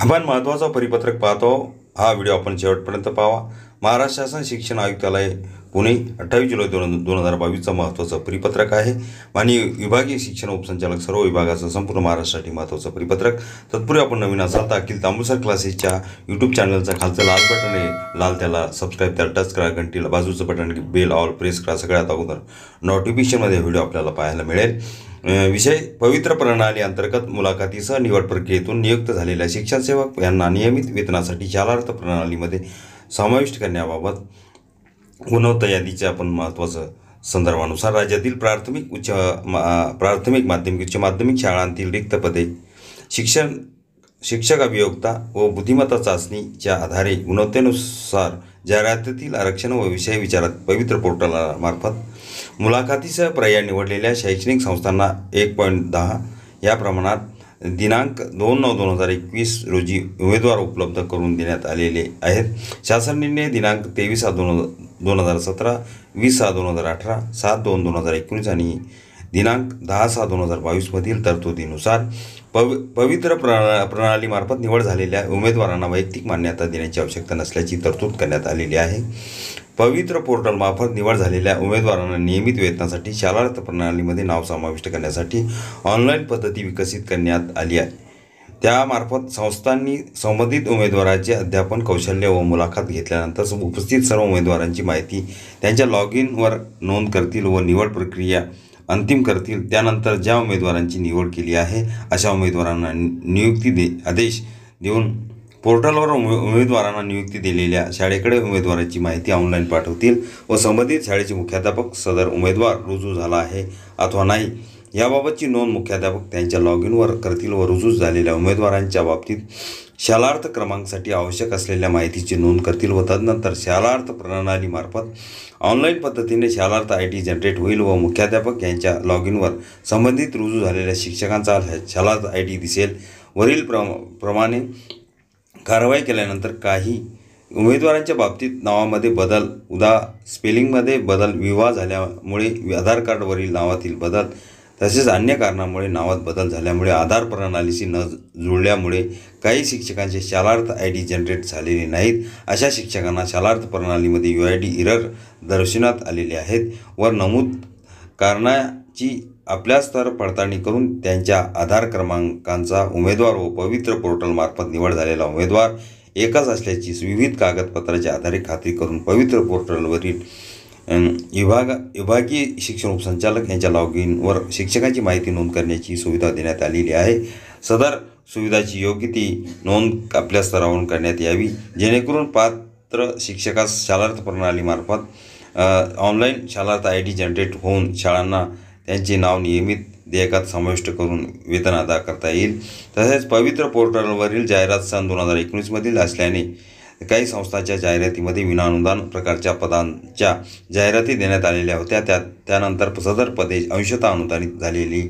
आपण महत्त्वाचा परिपत्रक पाहतो हा व्हिडिओ आपण शेवटपर्यंत पाहा महाराष्ट्र शासन शिक्षण आयुक्तालय पुणे अठ्ठावीस जुलै दोन दोन हजार बावीसचं महत्त्वाचं परिपत्रक आहे आणि विभागीय शिक्षण उपसंचालक सर्व विभागाचं संपूर्ण महाराष्ट्रासाठी महत्त्वाचं परिपत्रक तत्पूर्वी आपण नवीन असाल तर अखिल तांबूसर क्लासेसच्या यूट्यूब चॅनलचा खालचं लाल बटन आहे लाल त्याला सबस्क्राईब त्याला टच करा घंटीला बाजूचं बटन बेल ऑल प्रेस करा सगळ्यात अगोदर नोटिफिकेशनमध्ये व्हिडिओ आपल्याला पाहायला मिळेल विषय पवित्र प्रणाली अंतर्गत मुलाखतीसह निवड प्रक्रियेतून नियुक्त झालेल्या शिक्षणसेवक यांना नियमित वेतनासाठी शालार्थ प्रणालीमध्ये समाविष्ट करण्याबाबत गुणवत्ता यादीच्या आपण महत्त्वाचं संदर्भानुसार राज्यातील प्राथमिक उच्च प्राथमिक माध्यमिक उच्च माध्यमिक शाळांतील रिक्त पदे शिक्षण शिक्षक अभियोक्ता व बुद्धिमत्ता चाचणीच्या आधारे गुणवत्तेनुसार जाहिरातीतील आरक्षण व विषय विचारात पवित्र पोर्टलामार्फत मुलाखतीसह पर्याय निवडलेल्या शैक्षणिक संस्थांना एक पॉईंट दहा या प्रमाणात दिनांक दोन नऊ दोन हजार एकवीस रोजी उमेदवार उपलब्ध करून देण्यात आलेले आहेत शासन निर्णय दिनांक तेवीस सात दोन दोन हजार सतरा वीस सहा दोन हजार अठरा सात दोन दोन हजार एकोणीस आणि दिनांक दहा सहा दोन हजार बावीसमधील तरतुदीनुसार पव पवित्र प्रणा प्रणालीमार्फत निवड झालेल्या उमेदवारांना वैयक्तिक मान्यता देण्याची आवश्यकता नसल्याची तरतूद करण्यात आलेली आहे पवित्र पोर्टलमार्फत निवड झालेल्या उमेदवारांना नियमित वेतनासाठी शालार्थ प्रणालीमध्ये नाव समाविष्ट करण्यासाठी ऑनलाईन पद्धती विकसित करण्यात आली आहे त्यामार्फत संस्थांनी संबंधित उमेदवाराचे अध्यापन कौशल्य व मुलाखत घेतल्यानंतर उपस्थित सर्व उमेदवारांची माहिती त्यांच्या लॉग इनवर नोंद करतील व निवड प्रक्रिया अंतिम करतील त्यानंतर ज्या उमेदवारांची निवड केली आहे अशा उमेदवारांना नियुक्ती दे आदेश देऊन पोर्टलवर उमेदवारांना नियुक्ती दिलेल्या शाळेकडे उमेदवारांची माहिती ऑनलाईन पाठवतील व संबंधित शाळेचे मुख्याध्यापक सदर उमेदवार रुजू झाला आहे अथवा नाही याबाबतची नोंद मुख्याध्यापक त्यांच्या लॉग इनवर करतील व रुजू झालेल्या उमेदवारांच्या बाबतीत शालार्थ क्रमांकासाठी आवश्यक असलेल्या माहितीची नोंद करतील व तदनंतर शालार्थ प्रणालीमार्फत ऑनलाईन पद्धतीने शालार्थ आय टी जनरेट होईल व मुख्याध्यापक यांच्या लॉग इनवर संबंधित रुजू झालेल्या शिक्षकांचा शालार्थ आय टी दिसेल वरील प्रमाणे कारवाई केल्यानंतर काही उमेदवारांच्या बाबतीत नावामध्ये बदल उदा स्पेलिंगमध्ये बदल विवाह झाल्यामुळे आधार कार्डवरील नावातील बदल तसेच अन्य कारणामुळे नावात बदल झाल्यामुळे आधार प्रणालीशी न जुळल्यामुळे काही शिक्षकांचे शालार्थ आय डी जनरेट झालेले नाहीत अशा शिक्षकांना शालार्थ प्रणालीमध्ये यू आय डी इरर दर्शनात आलेले आहेत वर नमूद कारणा ची आपल्या स्तर पडताळणी करून त्यांच्या आधार क्रमांकांचा उमेदवार व पवित्र पोर्टलमार्फत निवड झालेला उमेदवार एकच असल्याची विविध कागदपत्राच्या आधारे खात्री करून पवित्र पोर्टलवरील विभाग विभागीय शिक्षण उपसंचालक यांच्या लॉग इनवर शिक्षकांची माहिती नोंद करण्याची सुविधा देण्यात आलेली आहे सदर सुविधाची योग्य ती नोंद आपल्या स्तरावरून करण्यात यावी जेणेकरून पात्र शिक्षकास शालार्थ प्रणालीमार्फत online Shalarth I D generate होऊन शाळांना त्यांचे नाव नियमित देयकात समाविष्ट करून वेतन अदा करता येईल तसेच पवित्र पोर्टलवरील जाहिरात सन दोन हजार एकोणीसमधील असल्याने काही संस्थांच्या जाहिरातीमध्ये विनाअनुदान प्रकारच्या पदांच्या जाहिराती देण्यात आलेल्या होत्या त्या त्यानंतर सदर पदे अंशतः अनुदानित झालेली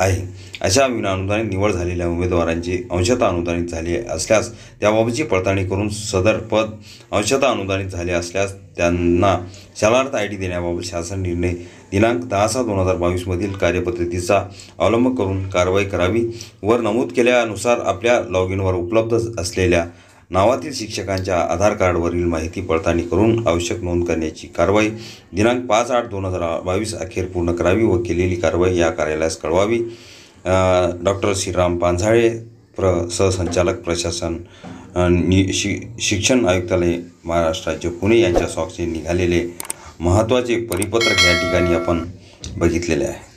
आहे अशा विनाअनुदानित निवड झालेल्या उमेदवारांची अंशता अनुदानित झाली असल्यास त्याबाबतची पडताळणी करून सदर पद अंशता अनुदानित झाले असल्यास त्यांना शालार्थ आय डी देण्याबाबत शासन निर्णय दिनांक दहा सहा दोन हजार बावीसमधील कार्यपद्धतीचा अवलंब करून कारवाई करावी वर नमूद केल्यानुसार आपल्या लॉग इनवर उपलब्ध असलेल्या नावातील शिक्षकांच्या आधार कार्डवरील माहिती पडताळणी करून आवश्यक नोंद करण्याची कारवाई दिनांक पाच आठ दोन हजार बावीस अखेर पूर्ण करावी व केलेली कारवाई या कार्यालयास कळवावी डॉक्टर श्रीराम पांझाळे प्र सहसंचालक प्रशासन नि शि शिक्षण आयुक्तालय महाराष्ट्र राज्य पुणे यांच्या सॉक्सने निघालेले महत्त्वाचे परिपत्रक या ठिकाणी आपण बघितलेले आहे